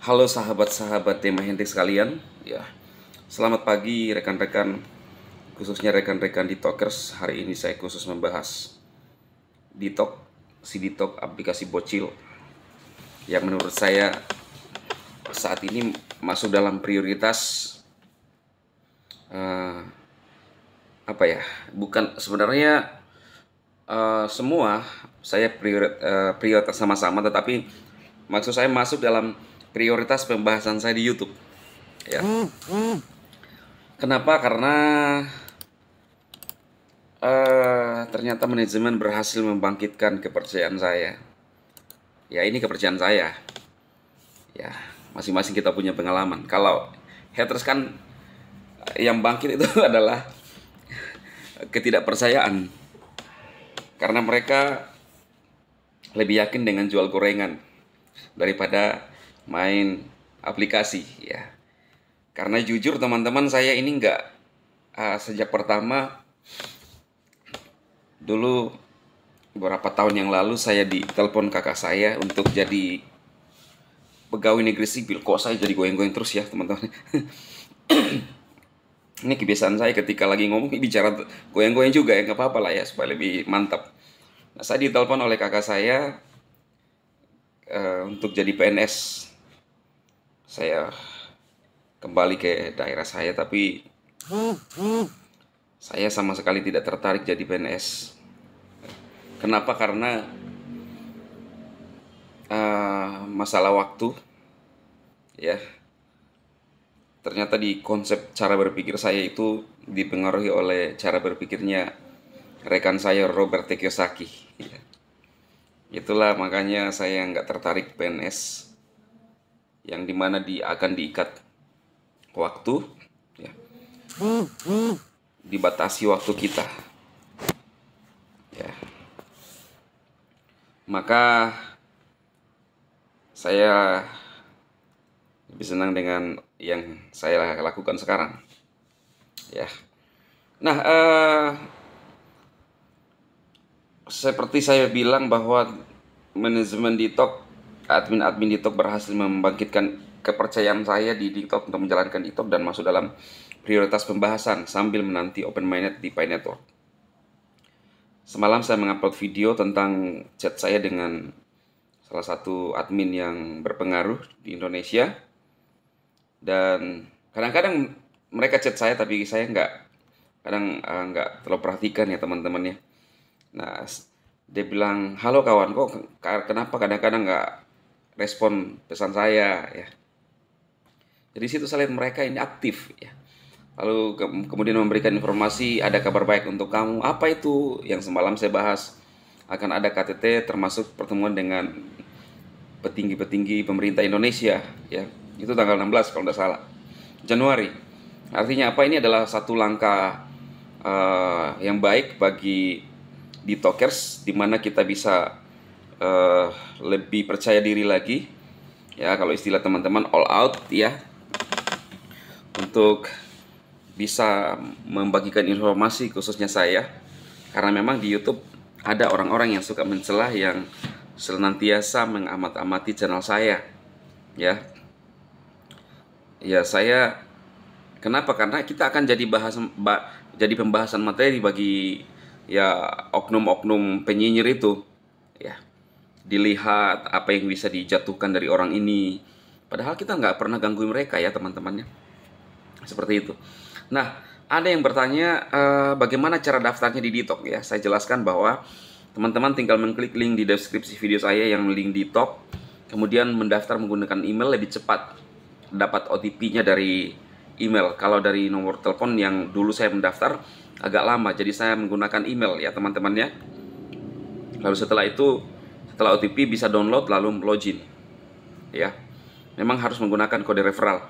Halo sahabat-sahabat tema hentik sekalian, ya. Selamat pagi rekan-rekan, khususnya rekan-rekan di Talkers. Hari ini saya khusus membahas di Ditok, si di Ditok aplikasi bocil yang menurut saya saat ini masuk dalam prioritas uh, apa ya? Bukan sebenarnya uh, semua saya prior, uh, eh, prioritas sama-sama, tetapi maksud saya masuk dalam prioritas pembahasan saya di YouTube. Ya. Hmm, hmm. Kenapa? Karena uh, ternyata manajemen berhasil membangkitkan kepercayaan saya. Ya ini kepercayaan saya. Ya masing-masing kita punya pengalaman. Kalau haters kan eh, yang bangkit itu adalah ketidakpercayaan karena mereka lebih yakin dengan jual gorengan daripada main aplikasi ya. Karena jujur teman-teman saya ini nggak uh, sejak pertama dulu beberapa tahun yang lalu saya ditelepon kakak saya untuk jadi pegawai negeri sipil kok saya jadi goyang-goyang terus ya teman-teman ini kebiasaan saya ketika lagi ngomong bicara goyang-goyang juga ya nggak apa-apa lah ya supaya lebih mantap nah, saya ditelepon oleh kakak saya uh, untuk jadi PNS saya kembali ke daerah saya tapi saya sama sekali tidak tertarik jadi PNS. Kenapa? Karena uh, masalah waktu, ya. Ternyata di konsep cara berpikir saya itu dipengaruhi oleh cara berpikirnya rekan saya Robert Kiyosaki. Ya. Itulah makanya saya nggak tertarik PNS yang dimana di akan diikat waktu ya. dibatasi waktu kita ya maka saya lebih senang dengan yang saya lakukan sekarang ya nah eh, seperti saya bilang bahwa manajemen di top admin-admin di TikTok berhasil membangkitkan kepercayaan saya di TikTok untuk menjalankan TikTok dan masuk dalam prioritas pembahasan sambil menanti open minded di Pi Network. Semalam saya mengupload video tentang chat saya dengan salah satu admin yang berpengaruh di Indonesia. Dan kadang-kadang mereka chat saya tapi saya nggak kadang uh, nggak terlalu perhatikan ya teman-teman ya. Nah, dia bilang, halo kawan, kok kenapa kadang-kadang nggak respon pesan saya ya. Jadi situ saya lihat mereka ini aktif ya. Lalu ke kemudian memberikan informasi ada kabar baik untuk kamu. Apa itu yang semalam saya bahas? Akan ada KTT termasuk pertemuan dengan petinggi-petinggi pemerintah Indonesia ya. Itu tanggal 16 kalau tidak salah. Januari. Artinya apa ini adalah satu langkah uh, yang baik bagi di tokers di mana kita bisa uh, lebih percaya diri lagi ya kalau istilah teman-teman all out ya untuk bisa membagikan informasi khususnya saya karena memang di YouTube ada orang-orang yang suka mencelah yang senantiasa mengamat-amati channel saya ya ya saya kenapa karena kita akan jadi bahas ba, jadi pembahasan materi bagi ya oknum-oknum penyinyir itu ya dilihat apa yang bisa dijatuhkan dari orang ini padahal kita nggak pernah gangguin mereka ya teman-temannya seperti itu nah ada yang bertanya e, bagaimana cara daftarnya di Ditok ya saya jelaskan bahwa teman-teman tinggal mengklik link di deskripsi video saya yang link Ditok kemudian mendaftar menggunakan email lebih cepat dapat OTP-nya dari email kalau dari nomor telepon yang dulu saya mendaftar agak lama jadi saya menggunakan email ya teman-temannya lalu setelah itu setelah OTP bisa download lalu login. Ya. Memang harus menggunakan kode referral.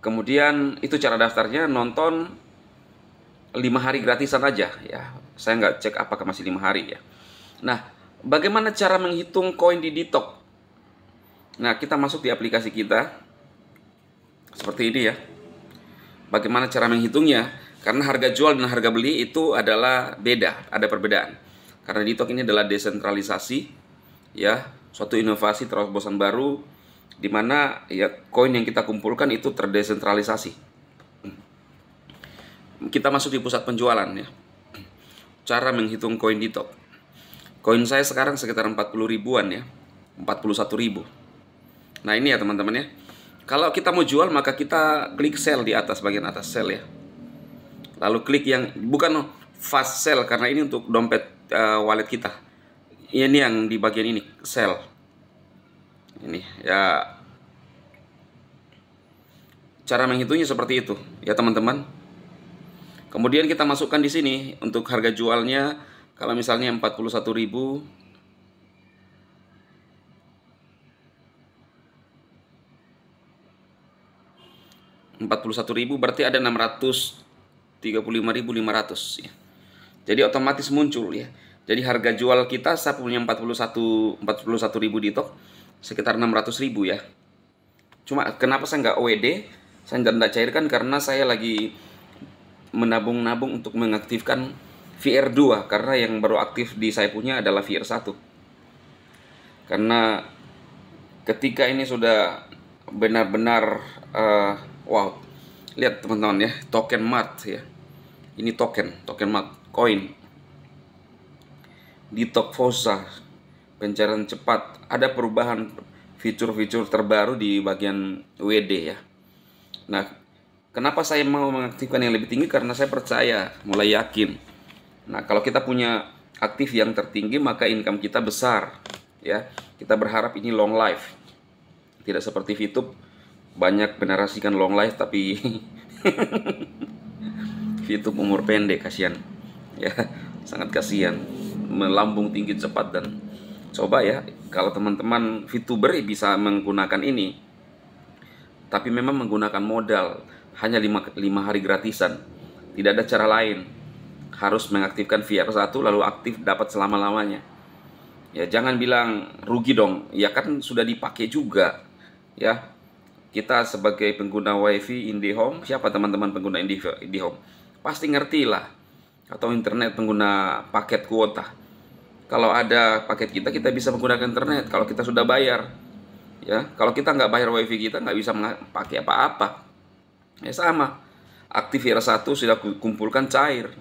Kemudian itu cara daftarnya nonton lima hari gratisan aja ya. Saya nggak cek apakah masih lima hari ya. Nah, bagaimana cara menghitung koin di Ditok? Nah, kita masuk di aplikasi kita. Seperti ini ya. Bagaimana cara menghitungnya? Karena harga jual dan harga beli itu adalah beda, ada perbedaan. Karena DITOK ini adalah desentralisasi, ya, suatu inovasi terobosan baru di mana ya koin yang kita kumpulkan itu terdesentralisasi. Kita masuk di pusat penjualan ya. Cara menghitung koin DITOK. Koin saya sekarang sekitar 40 ribuan ya. 41 ribu. Nah ini ya teman-teman ya. Kalau kita mau jual maka kita klik sell di atas bagian atas sell ya. Lalu klik yang bukan fast sell karena ini untuk dompet uh, wallet kita ini yang di bagian ini sell ini ya cara menghitungnya seperti itu ya teman-teman kemudian kita masukkan di sini untuk harga jualnya kalau misalnya 41.000 41.000 berarti ada 635.500 ya. Jadi otomatis muncul ya. Jadi harga jual kita saya punya 41 41 ribu di tok sekitar 600 ribu ya. Cuma kenapa saya nggak OED? Saya nggak cairkan karena saya lagi menabung-nabung untuk mengaktifkan VR2 karena yang baru aktif di saya punya adalah VR1. Karena ketika ini sudah benar-benar uh, wow lihat teman-teman ya token mat ya ini token token mat koin. Di Fosa pencarian cepat, ada perubahan fitur-fitur terbaru di bagian WD ya. Nah, kenapa saya mau mengaktifkan yang lebih tinggi? Karena saya percaya, mulai yakin. Nah, kalau kita punya aktif yang tertinggi, maka income kita besar. ya Kita berharap ini long life. Tidak seperti Vitup, banyak menarasikan long life tapi Vitup umur pendek, kasihan ya sangat kasihan melambung tinggi cepat dan coba ya kalau teman-teman VTuber ya bisa menggunakan ini tapi memang menggunakan modal hanya 5, 5 hari gratisan tidak ada cara lain harus mengaktifkan VR1 lalu aktif dapat selama-lamanya ya jangan bilang rugi dong ya kan sudah dipakai juga ya kita sebagai pengguna WiFi IndiHome siapa teman-teman pengguna IndiHome pasti ngerti lah atau internet pengguna paket kuota. Kalau ada paket kita, kita bisa menggunakan internet. Kalau kita sudah bayar, ya, kalau kita nggak bayar wifi kita nggak bisa pakai apa-apa. Ya sama. Aktif era 1 sudah kumpulkan cair.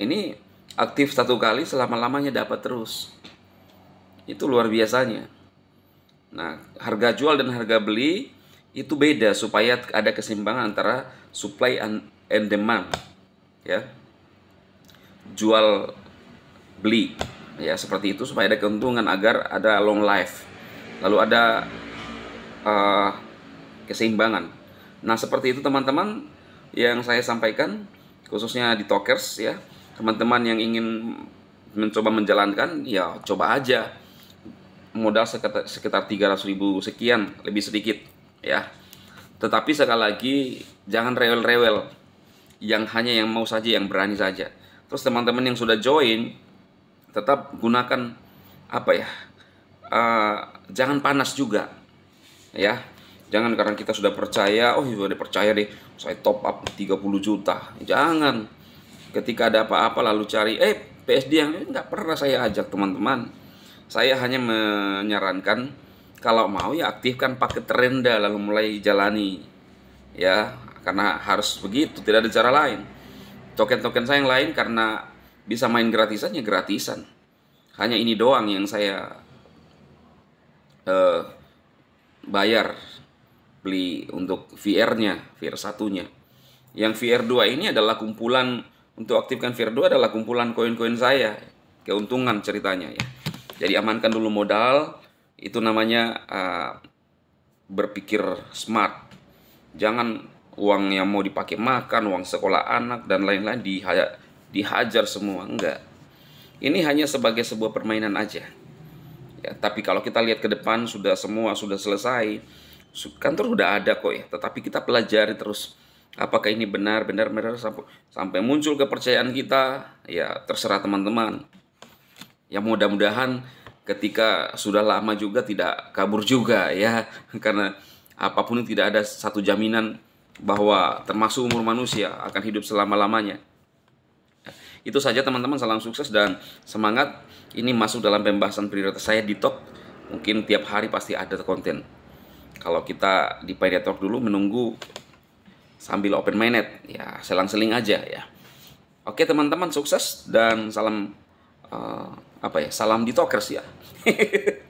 Ini aktif satu kali selama-lamanya dapat terus. Itu luar biasanya. Nah, harga jual dan harga beli itu beda supaya ada kesimbangan antara supply and demand. Ya, jual beli ya seperti itu supaya ada keuntungan agar ada long life lalu ada uh, keseimbangan nah seperti itu teman-teman yang saya sampaikan khususnya di tokers ya teman-teman yang ingin mencoba menjalankan ya coba aja modal sekitar sekitar 300 ribu sekian lebih sedikit ya tetapi sekali lagi jangan rewel-rewel yang hanya yang mau saja yang berani saja Terus teman-teman yang sudah join tetap gunakan apa ya? Uh, jangan panas juga. Ya. Jangan karena kita sudah percaya, oh iya, sudah percaya deh, saya top up 30 juta. Jangan. Ketika ada apa-apa lalu cari, eh PSD yang nggak pernah saya ajak teman-teman. Saya hanya menyarankan kalau mau ya aktifkan paket terendah lalu mulai jalani. Ya, karena harus begitu, tidak ada cara lain. Token-token saya yang lain karena bisa main gratisan ya gratisan. Hanya ini doang yang saya uh, bayar beli untuk VR-nya, VR satunya. Yang VR 2 ini adalah kumpulan untuk aktifkan VR 2 adalah kumpulan koin-koin saya. Keuntungan ceritanya ya. Jadi amankan dulu modal, itu namanya uh, berpikir smart. Jangan uang yang mau dipakai makan, uang sekolah anak dan lain-lain dihajar semua enggak. Ini hanya sebagai sebuah permainan aja. Ya, tapi kalau kita lihat ke depan sudah semua sudah selesai, kantor sudah ada kok ya. Tetapi kita pelajari terus apakah ini benar benar benar sampai, sampai muncul kepercayaan kita ya terserah teman-teman. Ya mudah-mudahan ketika sudah lama juga tidak kabur juga ya karena apapun tidak ada satu jaminan bahwa termasuk umur manusia akan hidup selama-lamanya. Itu saja teman-teman, salam sukses dan semangat. Ini masuk dalam pembahasan prioritas saya di top. Mungkin tiap hari pasti ada konten. Kalau kita di Pediator dulu menunggu sambil open minded, ya selang-seling aja ya. Oke teman-teman, sukses dan salam uh, apa ya? Salam di talkers ya.